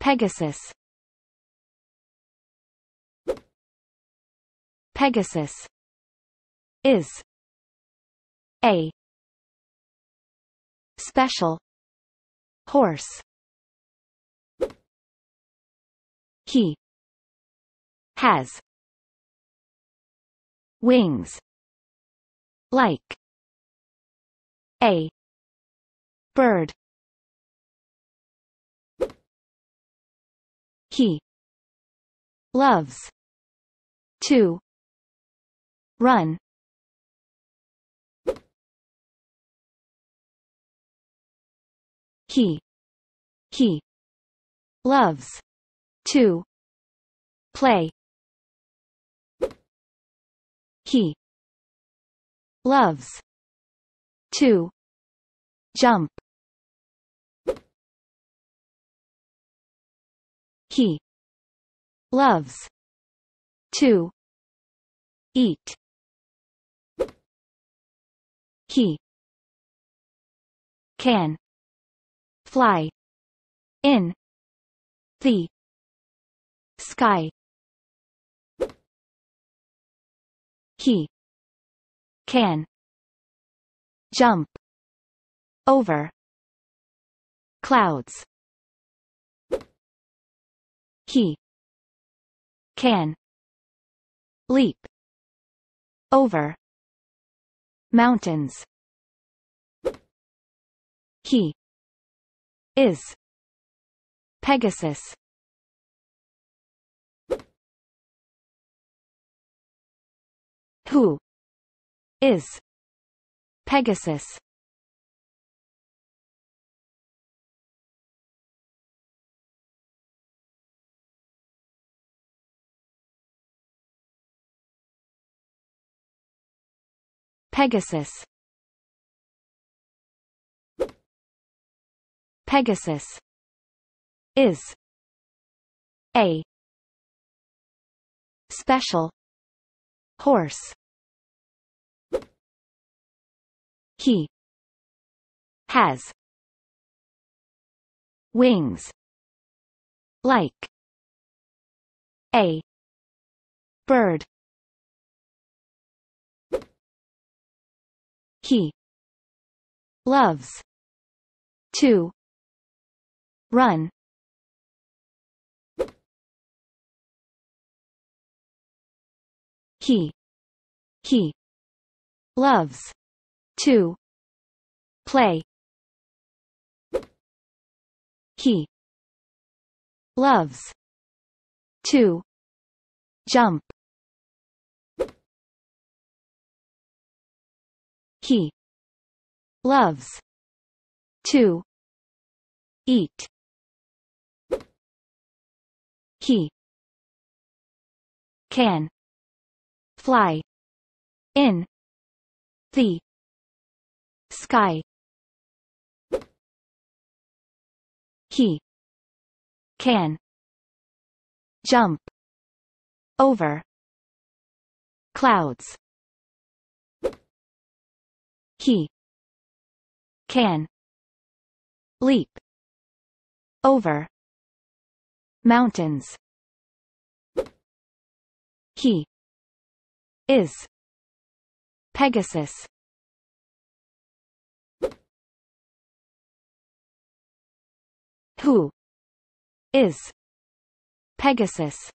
Pegasus Pegasus is a special horse he has wings like a bird he loves to run he he loves to play he loves to jump He loves to eat. He can fly in the sky. He can jump over clouds he can leap over mountains he is Pegasus who is Pegasus Pegasus Pegasus is a special horse he has wings like a bird he loves to run he he loves to play he loves to jump He loves to eat. He can fly in the sky. He can jump over clouds he can leap over mountains he is Pegasus who is Pegasus